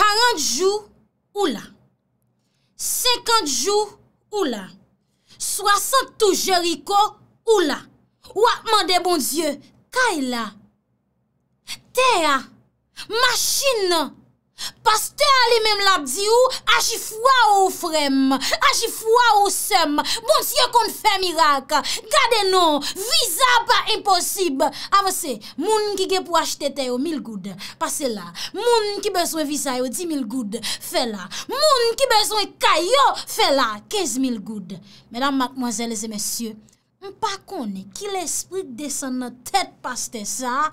40 jou ou la 50 jou ou la 60 toujou riko ou la Ou apman de bon dieu Ka il la Te a Mashi nan Paste a li menm la di ou, aji fwa ou frem, aji fwa ou sem, moun si yo kon fè mirak, gade nou, viza pa imposib. Ave se, moun ki ge pou achete te yo 1000 goud, pase la, moun ki beswen viza yo 10 000 goud, fè la, moun ki beswen kayo, fè la, 15 000 goud. Mèdam, mademoiselles et messieurs, m'pa kone ki l'esprit desen na tèt paste sa,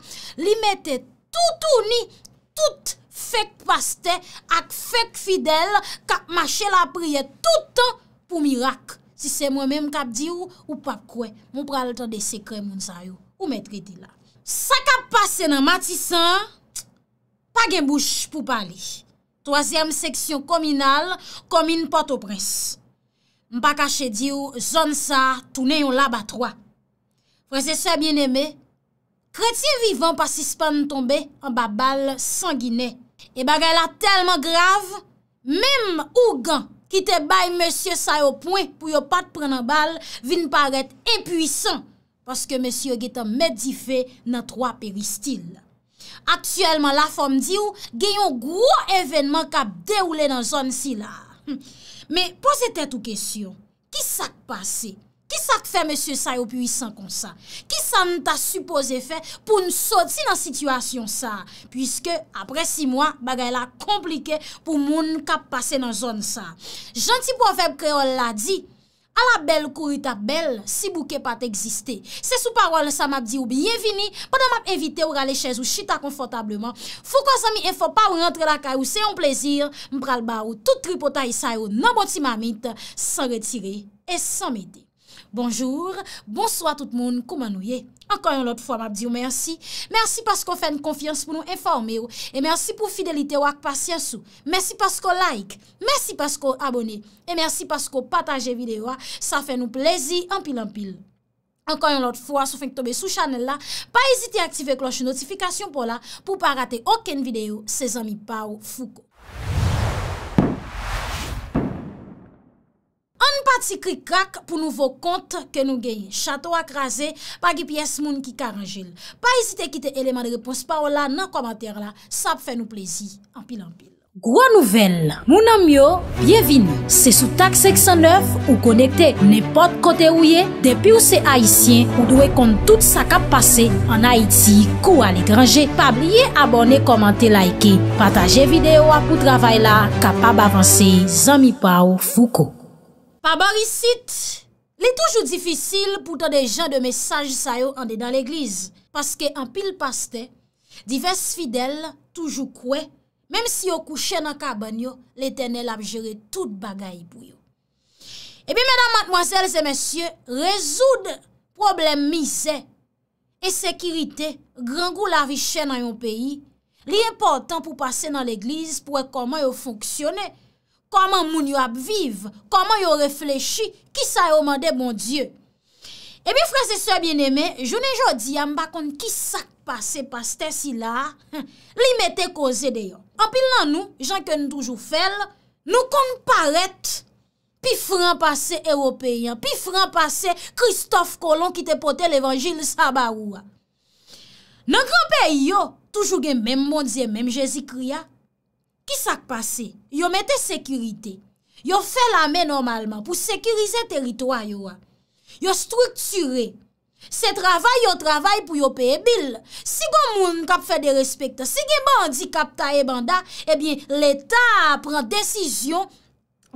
li mette toutouni, tout. Fèk pastè ak fèk fidèl Kap mache la priè toutan pou mirak Si se mwen mè m kap di ou ou pap kwe Moun pral tan de sekre moun zayou Ou mè tri di la Sa kap pase nan matisan Pagèm bouj pou pali Toazèm seksyon kominal Komine Port-au-Prince M pa kache di ou zon sa Tounè yon laba 3 Prese se bien eme Kreti vivan pasispan n tombe An babal sangine E bagay la telman grav, mem ou gan ki te bay monsye sa yo pwen pou yo pat pren nan bal, vin paret epwisan paske monsye ge tan medife nan 3 peristil. Aksyelman la fom di ou, genyon gwo evenman kap deroule nan zon si la. Me pose tet ou kesyon, ki sak pase? Ki sa k fe monsye sa yo pu yi san kon sa? Ki sa nou ta suppose fe pou nou soti nan sitwasyon sa? Pwiske apre 6 mwa bagay la komplike pou moun nou ka pase nan zon sa. Janti pou aveb kreol la di, ala bel kou yi ta bel si bouke pat eksiste. Se sou parol sa map di ou biyevini, padan map evite ou rale chèz ou chita konfortableman, fou kon sa mi enfo pa ou rentre la kay ou se yon plezir, m pral ba ou tout tri pota yi sa yo nan boti mamit, san retire et san mede. Bonjour, bonsoit tout moun, kouman nou ye. Ankan yon lot fwa mab diyo, mersi. Mersi paskou fè n konfians pou nou informe yo. E mersi pou fidelite wak pasyansou. Mersi paskou like, mersi paskou abone. E mersi paskou pataje videyo wak, sa fè nou plezi anpil anpil. Ankan yon lot fwa, sou fènk tobe sou chanel la, pa eziti aktive kloche notifikasyon pou la, pou pa rate oken videyo, se zami pa ou fouko. An pati kri krak pou nouvo kont ke nou genye. Chato akraze pa gip yes moun ki karanjil. Pa isite kite eleman de repons pa ou la nan komater la. Sa ap fè nou plezi. Ampil ampil. Gwa nouvel. Moun amyo, bienvin. Se sou tak seksan 9 ou konekte nepot kote ou ye. Depi ou se Haitien ou dwe kont tout sa kap pase. An Haiti, kou al e grange. Pa blye abone komante laike. Pataje videyo apou travay la. Kapab avanse. Zami pa ou fuko. Babari sit, li toujou difisil pou ton de jan de mesaj sa yo ande dan l'eglize. Paske an pil paste, divers fidel toujou kwe, mem si yo kouche nan kabanyo, le tenel ap jere tout bagay pou yo. E bi menan matmoazel se mesye, rezoud problem mi se, e sekirite, grangou la vi chen nan yon peyi, li important pou pase nan l'eglize pou ek koman yo fonksyone, Koman moun yo ap viv, koman yo reflechi, ki sa yo mande bon Diyo? E bi fransese bieneme, jounen jodi yam bakon ki sak pase pas tesi la, li mette koze deyo. Anpil nan nou, jan ken toujou fel, nou kon paret pi fran pase Europeyan, pi fran pase Christophe Colomb ki te pote l'Evangile Sabaroua. Nan kranpe yo, toujou gen men mon Diyo, men jesi kriya, Kisak pase, yo mette sekurite, yo fe la men normalman pou sekurize teritwa yo a, yo strukture, se travay yo travay pou yo peye bil. Si go bon moun kap fe eh de respekte, si ge ban di kap ta e banda, ebyen l'Etat pren desisyon,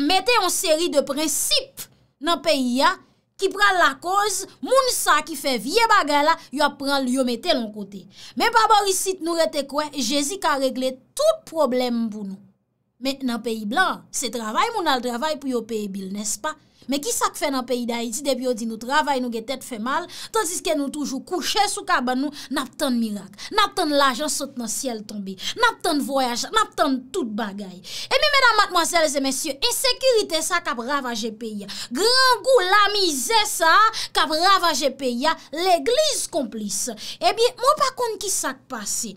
mette yon seri de prinsip nan peyi a, ki pral la koz, moun sa ki fe vie bagay la, yo pral yomete loun kote. Men pa borisit nou rete kwen, Jezik a regle tout problem pou nou. Men nan peyi blan, se travay moun al travay pou yo peyi bil, nes pa? Men ki sak fe nan peyi dayi ti debyo di nou travay nou ge tet fe mal, tansis ke nou toujou kouche sou kaban nou nap tante mirak, nap tante lajan sote nan siel tombe, nap tante voyaj, nap tante tout bagay. E mi menan matmoazelze mensyo, insekirite sa kab ravaje peyi ya, gran gou lamize sa kab ravaje peyi ya, legliz komplis. E bi, mou pa kon ki sak pase?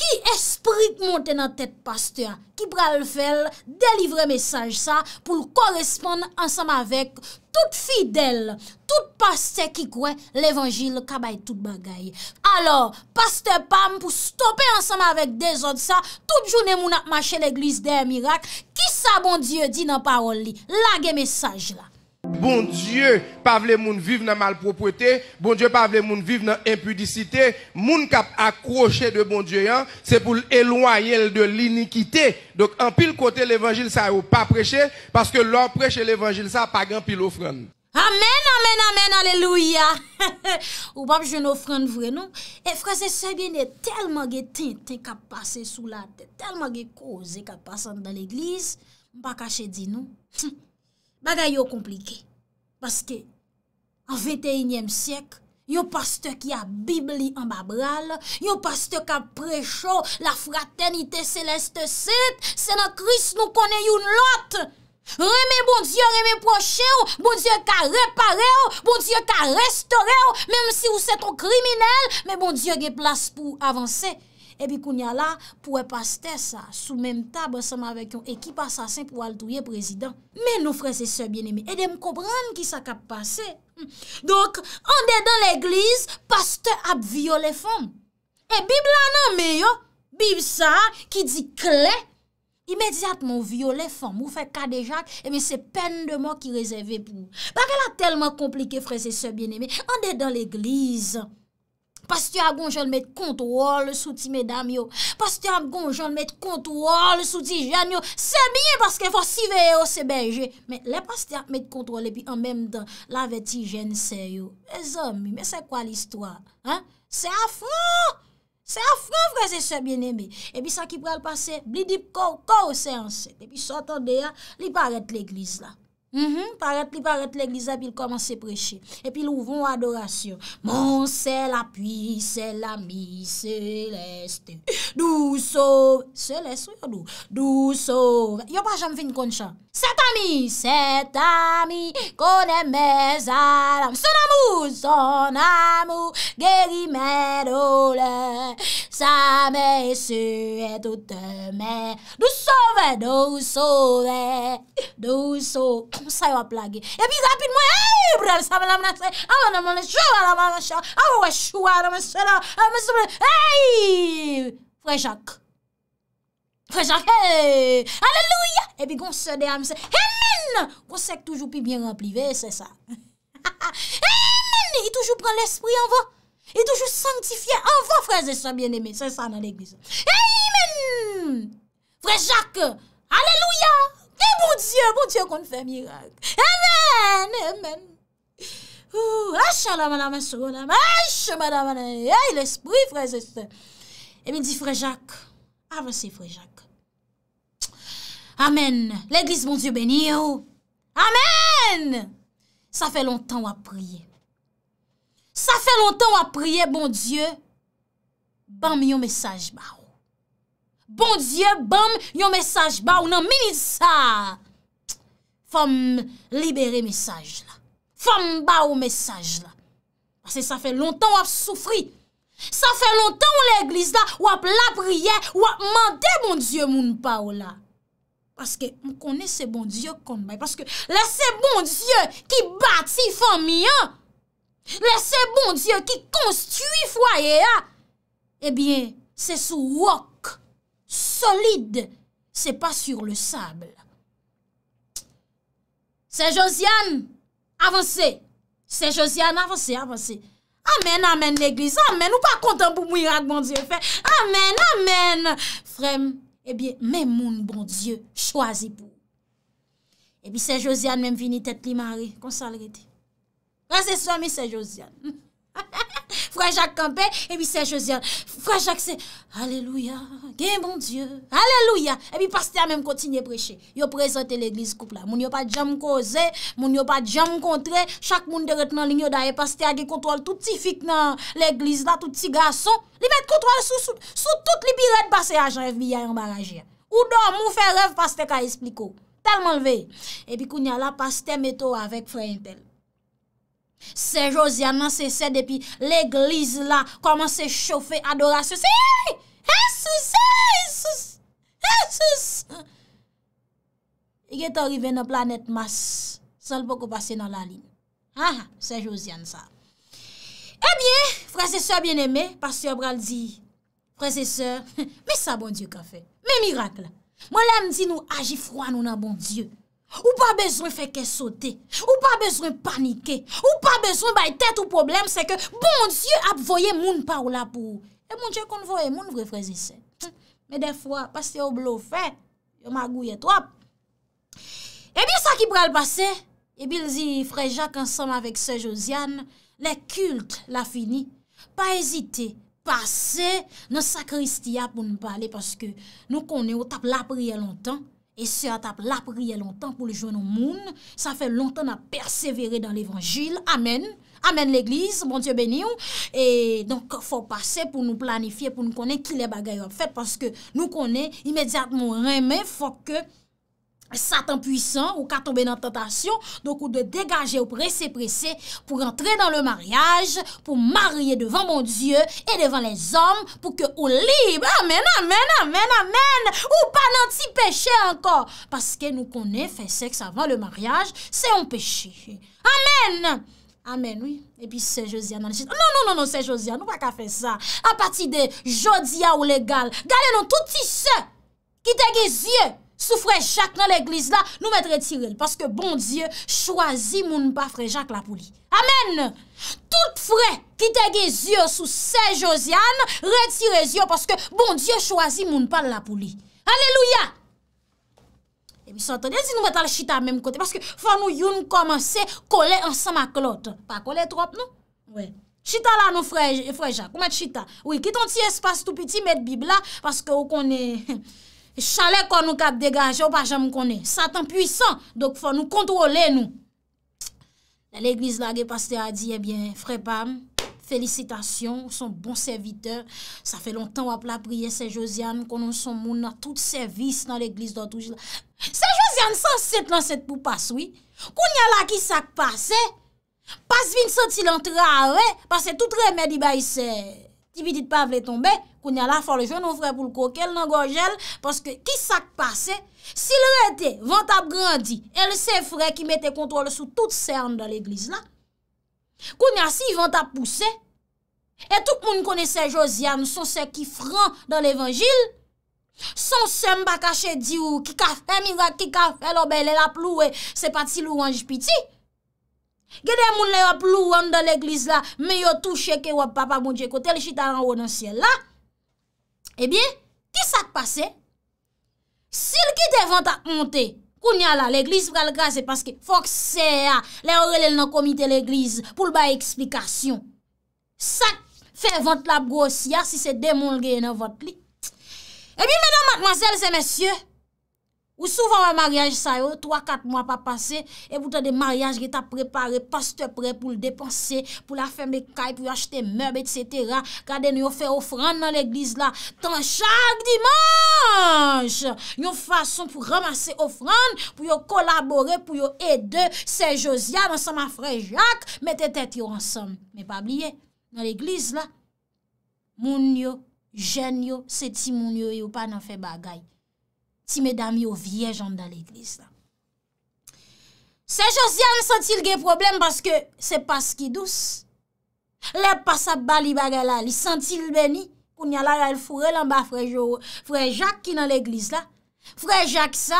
Ki esprit monte nan tet pasteur ki pral fel delivre mesaj sa pou l koresponde ansam avèk tout fidèl, tout pasteur ki kwen l evanjil kabay tout bagay. Alors, pasteur Pam pou stopè ansam avèk dezod sa, tout jounè moun ap mache l eglise der mirak, ki sa bon dieu di nan parol li, lage mesaj la. Bon Dieu, pas vle moun vivent dans malpropreté, bon Dieu pas vle moun vivent dans impudicité, moun cap accroché de bon Dieu hein, c'est pour éloigner de l'iniquité. Donc en pile côté l'évangile ça ou pas prêcher parce que l'on prêche l'évangile ça pas grand pile offrande. Amen, amen, amen, alléluia. ou pas je offrande vrai non eh, Et frère c'est bien tellement de tintin qui passé sous la tête, tellement de cause qui passé dans l'église, pas caché dit nous. Bagay yo komplike. Paske, an 21e syek, yo pas te ki a Bibli an babral, yo pas te ka precho la fraternite seleste set, senakris nou kone yon lot, reme bon Diyo reme proche yo, bon Diyo ka repare yo, bon Diyo ka restore yo, menm si ou seton kriminel, men bon Diyo ge plas pou avanse. Ebi kounya la pou e paste sa sou menm tabe seman vek yon ekip asasen pou waltouye prezident. Men nou frese se bien eme. E de m koubran ki sa kap pase. Dok, an de dan l'eglise, paste ap viole fom. E bib la nan me yo, bib sa ki di kle, imediatman viole fom. Ou fe kade jak, ebe se pen de mok ki rezeve pou. Bak el a telman komplike frese se bien eme. An de dan l'eglise... Pastye a gonjol met kontrol sou ti medam yo. Pastye a gonjol met kontrol sou ti jen yo. Se binye paske fosive yo se benje. Men le pastye a met kontrol epi an menm dan la veti jen se yo. E zomi, men se kwa l'istwa? Se afran! Se afran vreze se binye mi. E bi sa ki pral pase, blidip kou kou se ansen. E bi sotan de ya, li paret l'eklis la. Mhm, parète li, parète l'eglisa E pi l'komanse preche E pi l'ouvron adorasyon Mon sel api, sel ami Seleste Doussove Seleste, yon dou Doussove Yon pa jen fin konsha Set ami Set ami Kone me zalam Son amou Son amou Geri me dole Sa me esue touteme Doussove Doussove Doussove Mwen sa yo a plage. E pi rapit mwen, Hey! Bral sa men amnase, Amman amman, Chouan amman, Chouan amman, Chouan amman, Chouan amman, Chouan amman, Chouan amman, Hey! Frè Jacques. Frè Jacques, hey! Alleluia! E pi gonsen de amse, Hey men! Konsek toujou pi bien remplive, Se sa. Hey men! Y toujou pran l'esprit, Anvan! Y toujou sanctifiè, Anvan! Frè Jacques, Se sa bien aime, Se sa nan ekbise. Hey men! Frè Jacques, Alleluia! Et bon Dieu, bon Dieu qu'on fait miracle. Amen, amen. Acha la madame Assola, madame Hey, eh, l'esprit frère ça. Et me dit frère Jacques, avancez frère Jacques. Amen. L'église, bon Dieu, béni Amen. Ça fait longtemps à prier. Ça fait longtemps à prier, bon Dieu. bon un message, bah. Bondye bam yon mesaj ba ou nan meni sa. Fom libere mesaj la. Fom ba ou mesaj la. Pase sa fe lontan wap soufri. Sa fe lontan ou l'eglise la wap la priye. Wap mande bondye moun pa ou la. Pase ke m konen se bondye kon bay. Pase ke lese bondye ki bati fomi an. Lese bondye ki konstiwi fwa ye a. Ebyen eh se sou wak. solide, se pa sur le sabl. Se Josiane, avanse. Se Josiane, avanse, avanse. Amen, amen, l'eglise, amen. Ou pa kontan pou mou irak, bon dieu, fè. Amen, amen. Frem, ebi, eh mè moun, bon dieu, chwazi pou. Ebi, eh se Josiane, mèm vini tèt li mari, konsalriti. Rase sou ami, se Josiane. Ha, ha, ha. Fray Jacques Kempe, ebi Saint Josiane. Fray Jacques se, aleluya, gen bon dieu, aleluya. Ebi paste a menm kontinye preche, yo prezante l'eglise koup la. Moun yo pa djam koze, moun yo pa djam kontre, chak moun deret nan linyo da e paste a ge kontwal touti fik nan l'eglise la, touti gason, li bet kontwal sou, sou touti li bi red basse a jev bi ya yon barajia. Ou do mou fe rev paste ka espliko, talman veye. Ebi kounya la paste meto avèk fray Intel. Se Josian nan se se depi l'eglise la, koman se chofe adorasyon. Se, se, se, se, se, se, se, se, se. I geto rive nan planet mas, sol poko pase nan la li. Ha, ha, se Josian sa. E bie, prese so bieneme, pastyo abral di, prese so, me sa bon dieu ka fe, me mirak la. Mo la mi di nou aji froy nou nan bon dieu. Ou pa bezon fèkè sote, ou pa bezon panike, ou pa bezon bay tèt ou problem, se ke bonjye ap voye moun pa ou la pou ou. E bonjye kon voye moun vre frezise. Me defwa, pas te oblo fè, yo magouye trop. E bil sa ki brel pase, e bil zi frezjak ansam avèk se Josiane, le kult la fini. Pa ezite, pase, nan sa kristiya pou nou pale, paske nou konen ou tap la priye lontan. e se atap la priye lontan pou le jwennon moun, sa fe lontan a persevere dan l'Evangil, amen, amen l'Eglise, bon Dieu béni ou, et donc faut passer pou nou planifier, pou nou konen ki le bagay ou fè, fè parce que nou konen imediat moun remè, faut que Satan puisan, ou katobe nan tentasyon, donk ou de degaje ou prese prese, pou rentre dan le mariage, pou mariye devan mon dieu, e devan les om, pou ke ou libe, amen, amen, amen, amen, ou pa nan ti peche ankor, paske nou konen fe seks avan le mariage, se yon peche, amen, amen, amen, oui, e pi se Josiane, non, non, non, non se Josiane, ou pa ka fe sa, apati de Jodia ou legal, gale nan touti se, ki te ge zye, Sou frè Jacques nan l'eglise la, nou mèt retirel. Paske bon dieu, chwazi moun pa frè Jacques la pouli. Amen! Tout frè ki tege zio sou Saint Josiane, retirez zio paske bon dieu chwazi moun pa la pouli. Alleluya! E miso, tenyezi nou mèt al chita mèm kote. Paske fanou youn komanse kole ansan ma klote. Pa kole trop nou? Oui. Chita la nou frè Jacques. Mèt chita. Oui, kiton ti espas tou piti mèt bibla. Paske ou konè... Chalè kon nou kap degajè ou pa jèm konè. Satan puisan, dok fò nou kontrole nou. Lè l'Eglise la ge paste a di, ebyen, eh frepam, felicitasyon, son bon serviteur. Sa fè lontan wap la priye Saint Josiane, konon son moun nan tout servis nan l'Eglise do toujè la. Saint Josiane san set nan set pou pas wè. Koun yal la ki sak pase, pas vin sot si l'antre a wè, pase eh? eh? tout remèdi bay se... Ti bidit pa vle tombe, kounya la fwa le je nou fwe pou l koke, l nan gojel, paske ki sak pase, si l rete vante ap grandi, el se fwe ki mette kontrol sou tout serne dan l eglise la, kounya si vante ap puse, et tout moun kone se Josiane son se ki fran dan l evanjil, son se mba kache di ou ki kaf, e eh, mi va ki kaf, e eh, lobele la plou, se pati lou anj piti, Gede moun lè wap lou an dan l'eglise la, mè yo touche ke wap papa moun djeko, tel chita ran wou nan syel la. Ebyen, eh ki sak pase? Sil ki te vant ak monte, kounya la, l'eglise pral ka, se paske fok se a, lè orè lè nan komite l'eglise, pou l'ba eksplikasyon. Sak fe vant la brosya, si se demoun gen nan vant li. Ebyen, mè nan matman sel se mè sye, Ou souvan wè maryaj sa yo, 3-4 mwa pa pase, e boutan de maryaj ge ta prepare, pas te pre pou l depanse, pou la fèmbe kaj, pou yo achete mèb, etc. Kade nou yo fè ofrand nan l'eglise la, tan chak dimanj! Nou fason pou ramase ofrand, pou yo kolabore, pou yo ede, Saint Josia, mè sa mè frè Jacques, mè te tèt yo ansam. Mè pa blye, nan l'eglise la, moun yo, jen yo, seti moun yo, yo pa nan fè bagay. ti me dami yo vie jan da l'eglise la. Se jòs diyan sentil gen problem, paske se paski dous. Le pasap ba li bagala, li sentil beni, koun yalara el fure lan ba frejou, frejak ki nan l'eglise la. Frejak sa,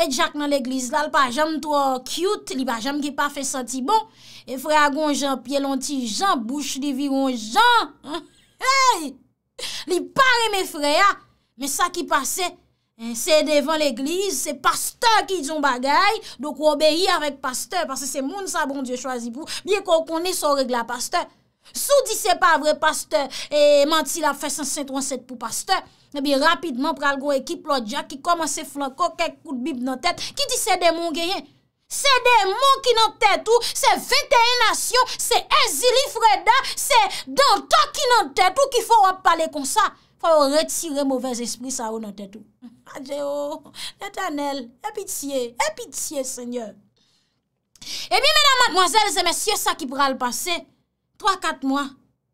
et jak nan l'eglise la, l pa jem to kiyout, li ba jem ki pa fe senti bon, e frey agon jan, piye lonti jan, bouche li viron jan. Hey! Li pare me frey ya, me sa ki pase, Eh, se devan l'eglise, se pasteur ki diyon bagay, dok wabeyi avèk pasteur, parce se moun sa bon dieu chwazi pou, biye kon konè son regla pasteur. Sou di se pavre pasteur, e manti la fèsan 537 pou pasteur, eh biye rapidman pral gwo ekip lo diya, ki koman se flan kokèk kout bib nan tèt, ki di se demon genyen. Se demon ki nan tèt ou, se 21 nasyon, se Ezili Freda, se Dantok ki nan tèt ou, ki fò wap pale kon sa. Ou retire mouvez espri sa ou nan tetou. Adjè ou, netanèl, epitiè, epitiè, sènyèl. Ebi eh mena madmoazèl, zè mèsyè sa ki pral pase. Trois, kat mwa,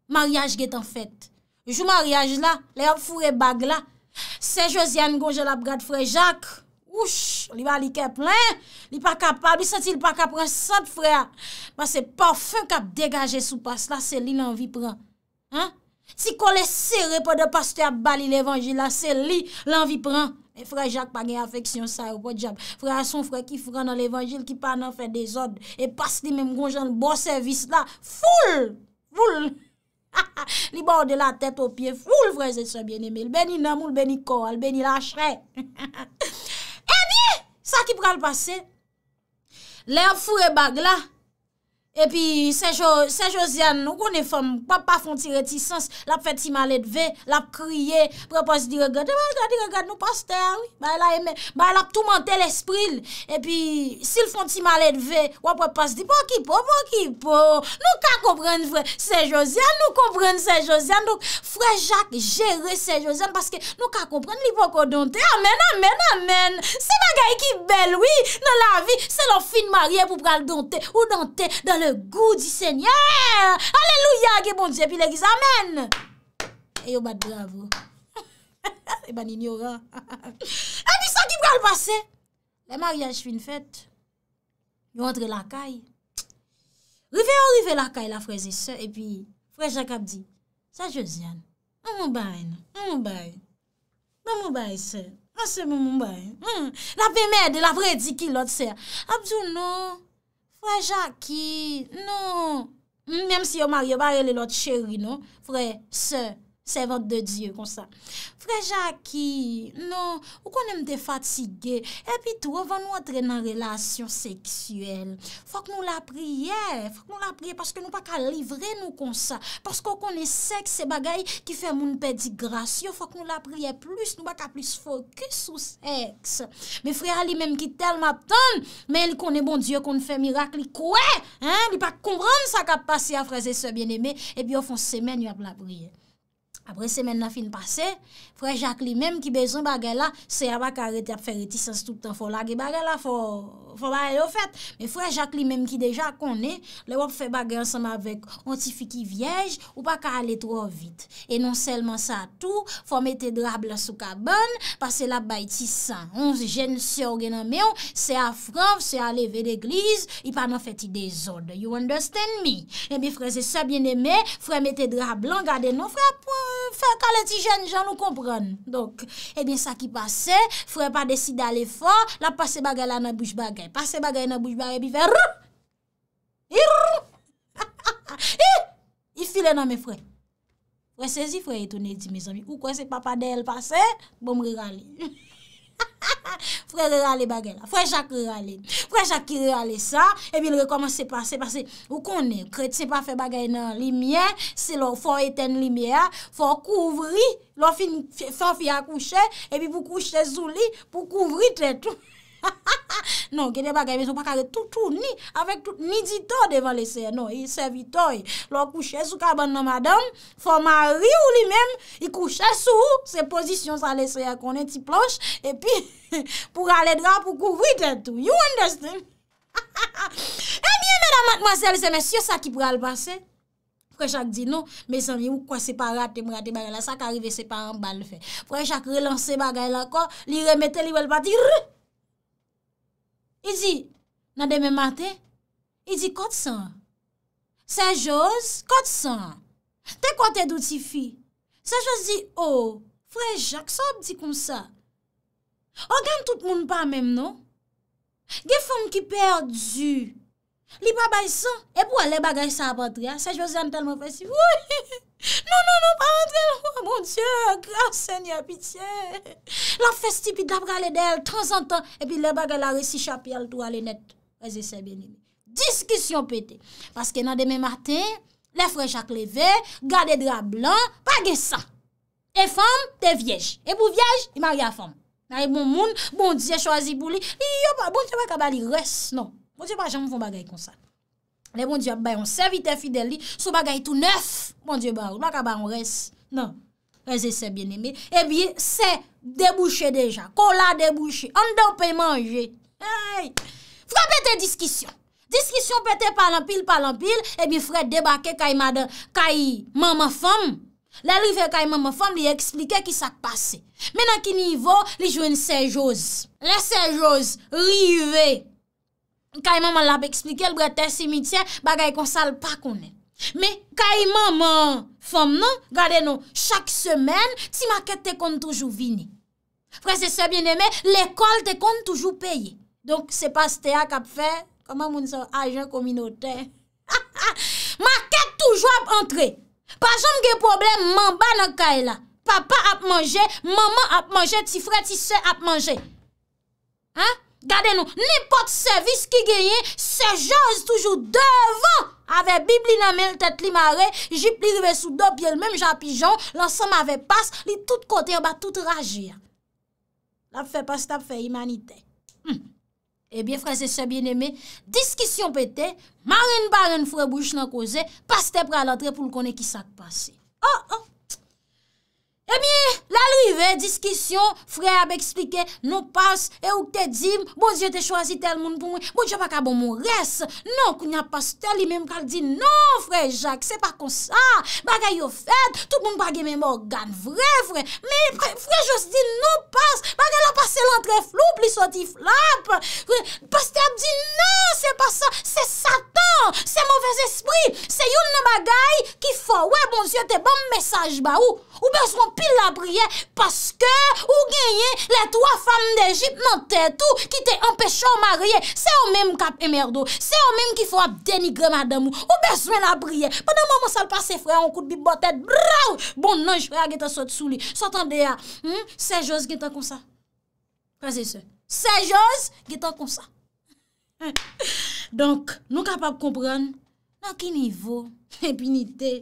maryaj getan fèt. Jou maryaj la, lè ap fure bag la. Sè Josiane gonjè la brad frè Jacques. Oush, li va li ke plè. Li pa kapab, li sè ti li pa kap pran sèd frè a. Mase porfèn kap degajè sou pas la, sè li nan vi pran. Haan? Si kolè serè pa de pastè a bali l'évangil la, se li l'anvi pran. E frè Jacques pa gen afeksyon sa ou pa djab. Frè a son frè ki frè nan l'évangil ki pa nan fè desod. E pastè li mèm ronjan l'bo servis la. Foul! Foul! Li ba ou de la tèt ou pye. Eh Foul frè zè se bienemel. Beni namoul, beni koral, beni lachre. E mi, sa ki pran l'passe? Lè a fure bagla. E pi, Saint Josiane, nou konen fèm, pa pa fon ti retisans, lap fè ti malet ve, lap kriye, prepo se di regat, e ba, regat, regat, nou pas ter, ba, la e men, ba, lap touman te l'espril, e pi, si l fon ti malet ve, wap prepo se di, poki po, poki po, nou ka kompren fè Saint Josiane, nou kompren Saint Josiane, nou fè Jacques, jè re Saint Josiane, paske nou ka kompren li pou kon donte, amen, amen, amen, Gou di señye Aleluya ge bon diye Pi le giz amen E yo bat dravo E ban inyora E di sa ki pral pase Le mariage fin fete Yo entre la kay Rive yo rive la kay la freze se E pi freze jak ap di Sa Josiane Mamou bay Mamou bay se La pe mer de la freze Di ki lot se Abzou non Frè Jacky, nou, mèm si yo marye barè lè lot chèri, nou, frè, sè. Sevan de Diyo konsa. Freja ki, nou, ou konen mte fatige, epi tou, ou van nou atre nan relasyon seksuel. Fok nou la priye, fok nou la priye, paske nou pa ka livre nou konsa. Paske ou konen seks, se bagay ki fe moun pedi grasyo, fok nou la priye plus, nou pa ka plus fokke sou seks. Me freja li menm ki tel ma ton, men li konen bon Diyo konen fe mirak li kouè, li pa konbran sa kap pasi a freze se bieneme, epi ou fon semen yon ap la priye. Après semaine la fin passée, Frè Jacques-Li mèm ki bezon bagè la, se a baka reti ap fè reti sens toutan, fò lagè bagè la, fò bagè yo fèt. Me frè Jacques-Li mèm ki deja konè, le wop fè bagè ansanm avèk ontifi ki viej, ou pa ka alè tro vit. E non selman sa tou, fò mette dra blan sou ka bon, pa se la bay ti san. On se jen se ou genan meyon, se a franf, se a leve de gliz, i pa nan fèt ti dezod. You understand me? E eh mi frè se sa bien emè, fò mette dra blan, gade nou, fè kalè ti jen, jan nou kompre. Donk, e eh bin sa ki pase, fwe pa deside ale fwa, la pase bagay la nan bouche bagay. Pase bagay nan bouche bagay, bi fwe rrrr, hi rrrr, hi, hi file nan bon, me fwe. Wè sezi fwe etou neti me zomi, ou kwen se papa dey el pase, bom regali. Frè Jacques rè alè sa, e mi lè komanse pa, se pase, ou konè, kred se pa fè bagay nan limye, se lò fò eten limye, fò kouvri, lò fè fè akouche, e mi pou kouchè zoulè, pou kouvri tè tou. Ha ha ha, nou genè bagay men sou pa kare toutou ni, avek tout midi to devan leseye, nou, e se vitoy, lò kouche sou kaban nan madame, fòman ri ou li men, e kouche sou ou, se pozisyon sa leseye, konen ti plonche, e pi, pou rale dra pou kouvrit en tou, you understand? Ha ha ha, e miye mèdame matmase leseye, mèsyo sa ki pral basse? Frèchak di nou, mè sanvi ou kwa se pa rate, mou rate bagay la, sa ka rive se pa anbal fe. Frèchak relanse bagay la ko, li remete li wel pati, rr, I di, nan deme mate, i di kote san. San Jos, kote san. Te kote douti fi. San Jos di, oh, fwe jak, sa ob di kon sa. O gen tout moun pa menm nou. Ge foun ki per du. Li pa bay san, e pou ale bagaj sa apatria. San Jos jan telman fwe si. Non, non, non, parentèl, oh mon dieu, graf sènya pitiè, la fèstipi dap gale dèl, transantan, epi lè bagè la resi chapyèl tou alè net, wè zè sè bè nèmè, diskisyon pètè, paske nan demè martè, lè fwè chak lè vè, gade dra blan, bagè sa, e fèm, te vyej, e bou vyej, i marè a fèm, nan e bon moun, bon dieu chwazi bou li, i yo pa, bon dieu pa kabali res, non, bon dieu pa jèm fèm bagè y konsak, Le bon diop bayon se vitè fidel li sou bagay tou nef. Bon diop bayon, lakabayon res. Nan, reze se bien emi. Ebi se debouchè deja. Kola debouchè. Andan pe manje. Hey! Fwa pète diskisyon. Diskisyon pète palanpil palanpil. Ebi eh fwa debake kayi mama fom. Le rive kayi mama fom li eksplike ki sak pase. Menan ki nivou li jwen se jose. Le se jose rive. Kayman man l ap eksplike, l bretè simitè, bagay konsal pa konen. Me, kayman man fòm nan, gade nou, chak semen, ti makèd te kon toujou vini. Frè se sè bienemè, l ekol te kon toujou peyi. Donk se pas te ak ap fè, koman moun sa ajan kominotè. Ha ha, makèd toujou ap antre. Pajanm ge problem, man ban nan kayla. E Papa ap manje, maman ap manje, ti frè, ti sè ap manje. Ha? Gade nou, nipote servis ki geyen, se jose toujou devan. Ave bibli nan men, tet li mare, jip li rive sou do, pye l menm jan pijan, lansan mave pas, li tout kote, ba tout raje. La pfe pas, ta pfe imanite. Ebyen eh frase se bieneme, diskisyon pete, mare nan bare nan fwe bouch nan koze, pas te pre alatre pou l konen ki sak pase. Oh, oh. E mi, la li ve diskisyon, frey abe eksplike, nou pas, e ou te di, bozye te chwazi tel moun pou mwen, bozye baka bon moun res, non, kounya pas tel, li menm kal di, non, frey Jacques, se pa kon sa, bagay yo fed, tout moun bagay menm organ, vre, frey, me, frey, frey, jose di, nou pas, bagay la pase lantre flou, pli soti flap, frey, pas te ap di, non, se pa sa, se satan, se mouvez espri, se youn nou bagay, ki fo, we, bonzye, te bom mesaj ba ou, ou bez ron pe, Bi la briye, paske ou genye le 3 femme de Jib mentè tou ki te empèche ou mariye. Se ou mèm kap emèrdo, se ou mèm ki fò ap denigre madèmou, ou beswen la briye. Padè mò mò sal pa se frè, an kout bi botèd, braw, bon nanj frè a geta sot souli. Sot an de ya, se jòz geta konsa. Pasè se, se jòz geta konsa. Donk, nou kapap komprèn nan ki nivou, mèpini te.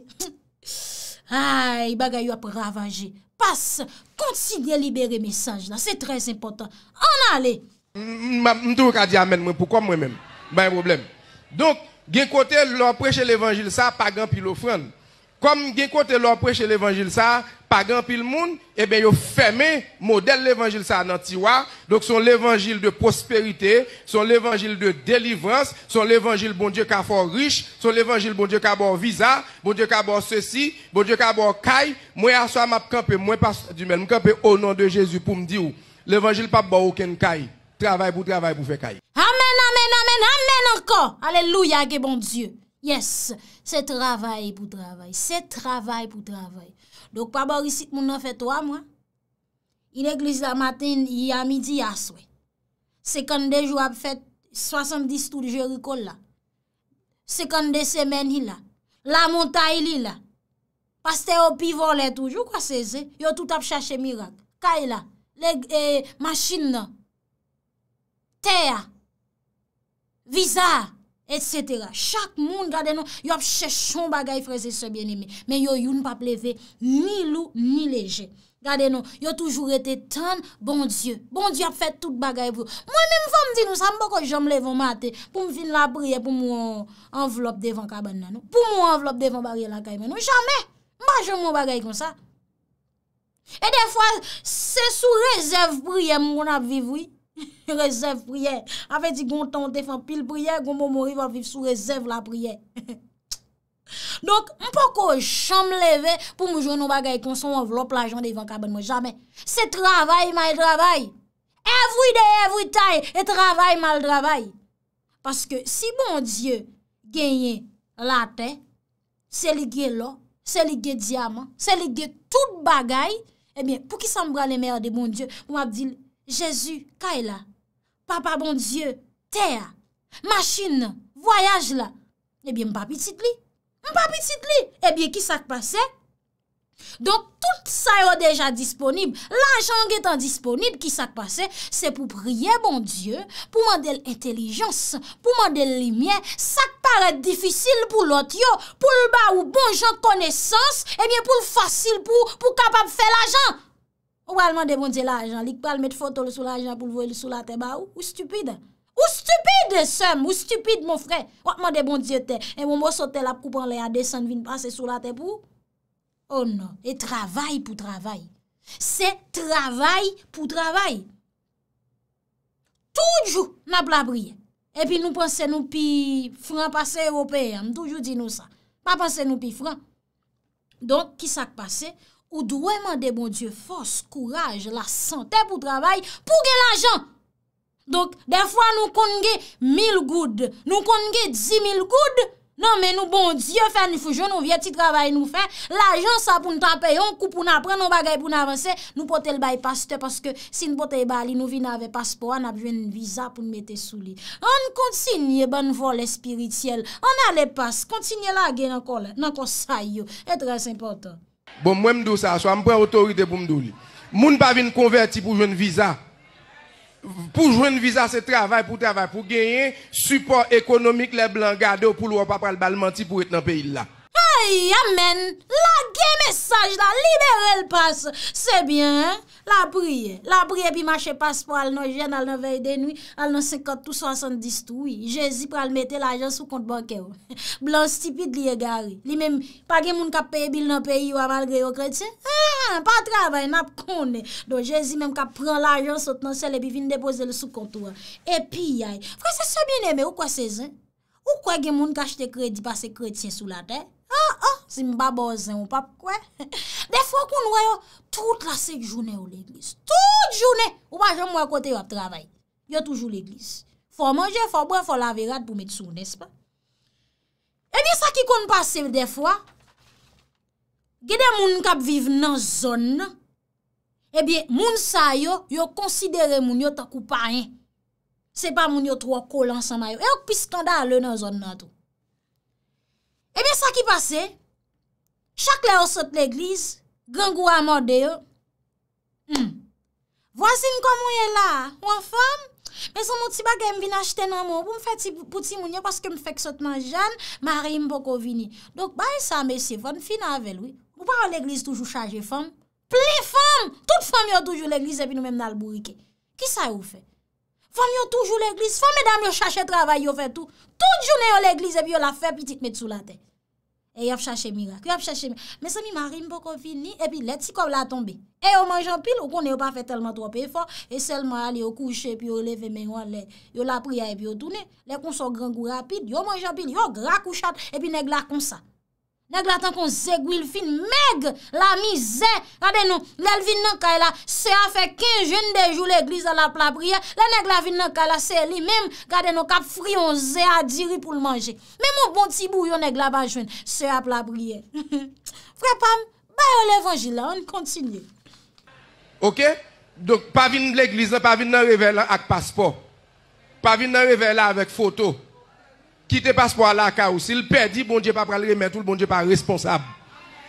Aïe, bagay après ravage. Passe, continue libérer message là, c'est très important. En allez. M'dou ka di amen, pourquoi moi-même? Ben problème. Donc, gen côté, l'on prêche l'évangile, ça, pas grand l'offrande. Comme gen côté leur prêcher l'évangile ça, pas grand pile monde, eh bien yo fermé modèle l'évangile ça dans tiwa. Donc son l'évangile de prospérité, son l'évangile de délivrance, son l'évangile bon Dieu a fort riche, son l'évangile bon Dieu a bon visa, bon Dieu ka bon ceci, bon Dieu ka bon caille. Moi à m'a campé, moi pas du même campé au nom de Jésus pour me dire l'évangile pas bon aucun caille. Travail pour travail pour faire caille. Amen amen amen amen encore. Alléluia, bon Dieu. Yes, se travay pou travay. Se travay pou travay. Dok pa barisit bon, moun an fet waman. Il e glis la matin, yi amidi yaswe. Sekande jou ap fet 70 tout jirikol la. Sekande semen hi la. La montay li la. Pastè yo pivon le toujou kwa seze. Yo tout ap chache mirak. Kay la. Le eh, masjin nan. Teya. Vizaha. Etcètera, chak moun, gade nou, yop chèch moun bagay freze se bien imè. Men yo youn pa pleve, ni lou, ni leje. Gade nou, yop toujou rete tan bon dieu. Bon dieu ap fè tout bagay pou yon. Mwen mè mfòm di nou, sa mbo kò jom levon ma ate, pou m vin la priye pou moun envelop devan kaban nan nou. Pou moun envelop devan bagay lan non? kay men nou. Jamè, mba jom moun bagay kon sa. E defwa, se sou rezèv priye moun ap vivou yon. Rezev priye Afè di gontante fan pil priye Gomo mori va viv sou rezev la priye Donk Mpo ko chanm leve Pou mjou nou bagay konson wav lop la jan De vankaben mwen jame Se travay ma l travay Every day every time E travay ma l travay Paske si bon die Ganyen la ten Se ligye lo Se ligye diyaman Se ligye tout bagay Ebyen eh pou ki sanbra le merde bon die Mwap di l Jezu, kaila, e papa bon dieu, ter, machin, voyaj la, ebyen eh mpa pitit li, mpa pitit li, ebyen eh ki sak pase? Donk tout sa yo deja disponib, l'ajan getan disponib ki sak pase, se pou priye bon dieu, pou mandel intelijans, pou mandel limye, sak paret difisil pou lot yo, pou l'ba ou bon jan konesans, ebyen eh pou l'fasil pou kapap fe l'ajan. Ou alman de bon diye la ajan, lik pal met foto le sou la ajan pou l voye le sou la te ba ou? Ou stupide? Ou stupide sem? Ou stupide mon fre? Ou alman de bon diye te? E wou mou sote la pou pan le a desen vin pase sou la te pou? Oh non, e travay pou travay. Se travay pou travay. Toujou nan plabriye. E pi nou panse nou pi fran pase europey, an toujou di nou sa. Pan panse nou pi fran. Don ki sak pase? Ou dweman de bon dieu, fos, kouraj, la sante pou travay, pou ge la jan. Donk, defwa nou konge 1000 goud, nou konge 10 000 goud, nan men nou bon dieu fè, nou fujon, nou vye ti travay nou fè, la jan sa pou nou tanpeyon, kou pou nou apren, nou bagay pou nou avanse, nou potel baypaste, paske sin potel bali, nou vi nave paspo, an apjwen viza pou nou mette souli. An kontinye ban vol espiritiyel, an alepas, kontinye la gen akol, nan konsay yo, e tres importan. Bon, moi, je dis ça, soit je prends autorité pour me dire. Moun pas venir converti pour jouer une visa. Pour jouer une visa, c'est travail pour travail, pour gagner support économique, les blancs gardent pour ne pas le bal pour être dans le pays là. Ay amen, la gen mesaj la, libere l'passe. Sebyen, la priye, la priye bi mache passe pou al nan jen, al nan vey denoui, al nan sekatou, sasandistoui. Jezi pral mette l'ajans sou kont bankè ou. Blan stipid li e gari. Li mem, pagi moun ka peye bil nan peyi ou aval greyo kretse. Ha, pa travay, nap konè. Don jezi mem ka pran l'ajans out nan sel e bi vin depose le sou kont ou. Epi yay, frase sebyen eme ou kwa sezen? Ah, ah, ou kwe gen moun kache te kredi pa se kredi se sou la ten? Ha, ha, si mbaba ozen ou pap kwe. De fwa kon wè yo tout la sek jounen ou l'eglise. Tout jounen ou pa jèm wè kote yo ap travay. Yo toujou l'eglise. Fò mwen jè fò, bre fò laverat pou met sou, nespa? Ebi sa ki kon pasev de fwa, gede moun kap vive nan zon, ebi eh moun sa yo, yo konsidere moun yo takou pa yon. Se pa moun yo tro ko lansan mayo. E ok pis kanda ale nan zon nan tou. Ebyen sa ki pase? Chak le yo sot l'eglize. Gengou a morde yo. Hmm. Vwazin komon yon la. Mwen fam. Mwen san moun ti bagen bin achten nan moun. Mwen fè ti pouti moun yo. Kwa se ke mwen fèk sot nan jan. Mwen harim poko vini. Dok bay sa mwen se fon. Finan vel woy. Mwen pa an l'eglize toujou chaje fam? Ple fam! Tout fam yo toujou l'eglize. Epi nou men mnal bourike. Ki sa yon fè? Fon yon toujou l'eglise, fon me dam yon chache travay, yon fè tou. Tout joun yon l'eglise, epi yon la fè piti kmet sou la tè. E yon chache mirak, yon chache mirak. Mè se mi marim pou konfini, epi lè tsi kob la tombe. E yon manj anpil, ou kon yon pa fè telman tròp e fò, e selman alè yon kouchè, epi yon lè fè mè yon lè, yon la pria epi yon tounè, lè konson grangou rapide, yon manj anpil, yon gra kouchat, epi nè glakonsa. Nèk la tan kon zè gwi l fin, mèk la mi zè. Gade nou, lèl vin nan kay la, sè a fè 15 jèn de jù lèk lisa la plabriè. Lèl nèk la vin nan kay la, sè li mèm, gade nou kap fri yon zè a diri pou l manjè. Mèm ou bon ti bou yon nèk la banjwen, sè a plabriè. Frè Pam, bayan lèv anjè la, on kontinye. Ok, dok pa vin lèk lisa, pa vin nan revela ak paspo. Pa vin nan revela avèk foto. passe passeport là car s'il perdit bon Dieu pas le remettre tout le bon Dieu pas responsable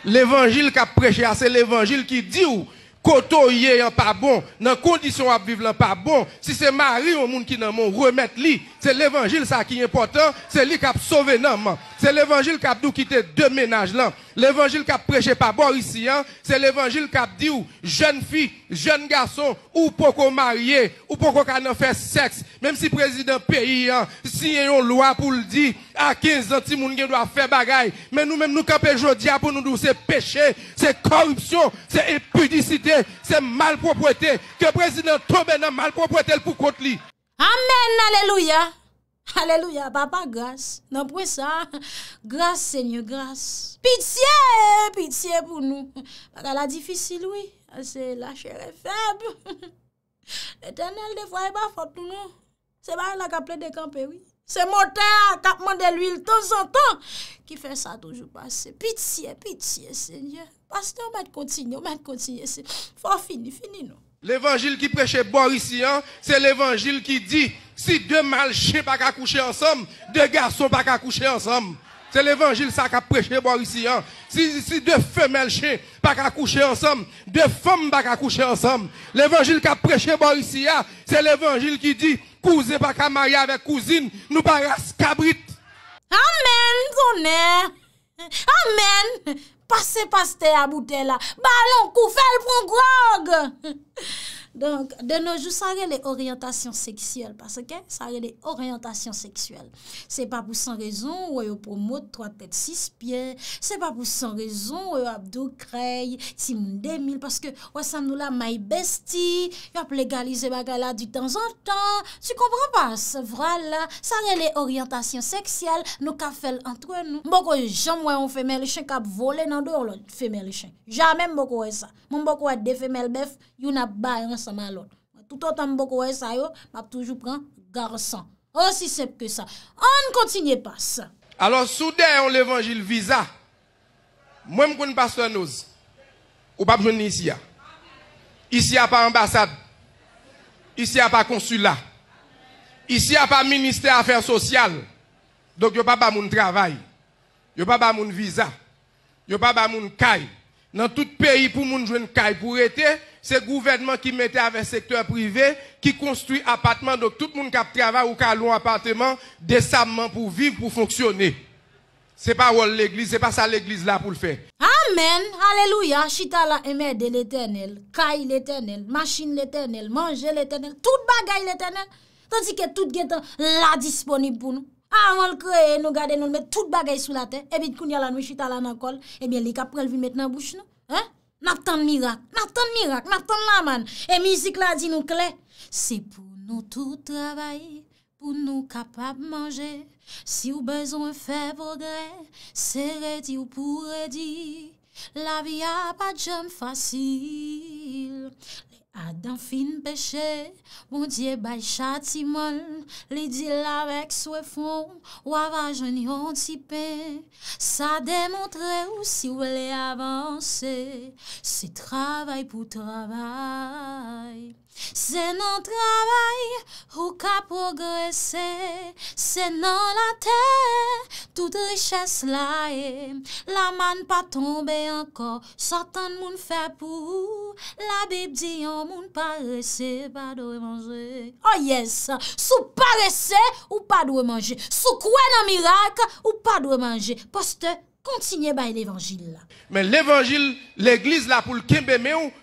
l'évangile qu'a prêché ah, c'est l'évangile qui dit où koto en pas bon dans condition à vivre en pas bon si c'est Marie au monde qui dans mon remettre lui c'est l'évangile ça qui est important c'est lui qui a sauvé c'est l'évangile qui a dit deux ménages là. L'évangile qui a prêché par bord ici, hein. c'est l'évangile qui a dit jeune fille, jeune garçon, ou pourquoi qu'on marier, ou pour qu'on faire sexe. Même si président pays, hein, si une loi pour le dire, à 15 ans, si monde doit faire bagaille. Mais nous-mêmes, nous camper aujourd'hui hein, pour nous dire c'est péché, c'est corruption, c'est impudicité, c'est malpropreté. Que président tombe dans malpropreté pour contre lui. Amen, alléluia. Aleluya, papa, grase, nanpwen sa, grase, seigne, grase. Pitye, pitye pou nou, baka la difisil, oui, la chere feb. Le tenel defwa e ba fap tou nou, se ba la kaple de kampe, oui. Se motè, kapman de l'huil, ton son ton, ki fè sa toujou passe. Pitye, pitye, seigne, passe nou, mèt kontinye, mèt kontinye, se, fò fini, fini nou. L'évangile qui prêchait Borissia, c'est l'évangile qui dit si deux chez pas qu'à coucher ensemble, deux garçons pas qu'à coucher ensemble. C'est l'évangile ça qu'a prêché Borisien. si, si, deux femelles chiens pas qu'à coucher ensemble, deux femmes pas qu'à coucher ensemble. L'évangile qu'a prêché Borissia, c'est l'évangile qui dit cousin pas qu'à marier avec cousine, nous pas cabrit. Amen, Amen. pase-paste a boute la, balon kou fel prong wang. Donk, de noujou sa re le orientasyon seksyel Paseke, sa re le orientasyon seksyel Se pa pou san rezon Ou yo promote 3 tete 6 piye Se pa pou san rezon Ou yo ap do krey Si moun demil Paseke, ou sa nou la may besti Ou ap legalize bagala du tan zan tan Tu kompran pa an se vral la Sa re le orientasyon seksyel Nou ka fel antwen nou Mbokou jom wè yon femel chen Kap vole nan do yon femel chen Jamem mbokou wè sa Mbokou wè defemel bef Yon ap bayan ensemble l'autre. Tout autant beaucoup ça yo, m'a toujours prend garçon. Aussi simple que ça. On ne continue pas ça. Alors soudain on l'évangile visa. Moi je connais pasteur nous. Ou pas venir ici. Ici a pas ambassade. Ici a pas consulat. Ici a pas ministère affaires sociales. Donc yo pas pas mon travail. Yo pas pas mon visa. Yo pas pas mon caille. Dans tout pays pour moun joindre caille pour être c'est le gouvernement qui mettait avec secteur privé, qui construit appartement. Donc tout le monde qui travaille ou qui a un appartement décemment pour vivre, pour fonctionner. C'est pas l'église, c'est pas ça l'église là pour le faire. Amen, alléluia, chita la de l'éternel, caille l'éternel, machine l'éternel, manger l'éternel, tout bagaille l'éternel. Tandis que tout est là disponible pour nous. Avant ah, le créer, nous gardons nous mettre tout bagaille sous la terre. Et eh puis, quand il y a la nuit, chita la dans le eh bien, les capres viennent maintenant bouche, nous, Hein? Naptan mirak, naptan mirak, naptan laman, e mizik la di nou kle. Se pou nou tou travayi, pou nou kapap manje, si ou bezon fe vodre, sere ti ou pou redi, la vi a pat jem fasil. Adan fin peche, bon diye bay chati mol, li di lavek sou e fon, wava jen yon tipe, sa demontre ou si wale avanse, se travay pou travay. Se nan travay, ou ka progresè, se nan la ter, tout richès la e, la man pa tombe ankor, satan moun fè pou, la bib di yon moun paresè, pa dwe manjè. Oye oh sa, sou paresè ou pa dwe manjè, sou kwen an mirak ou pa dwe manjè, poste. Continuez par l'évangile. Mais l'évangile, l'église là pour le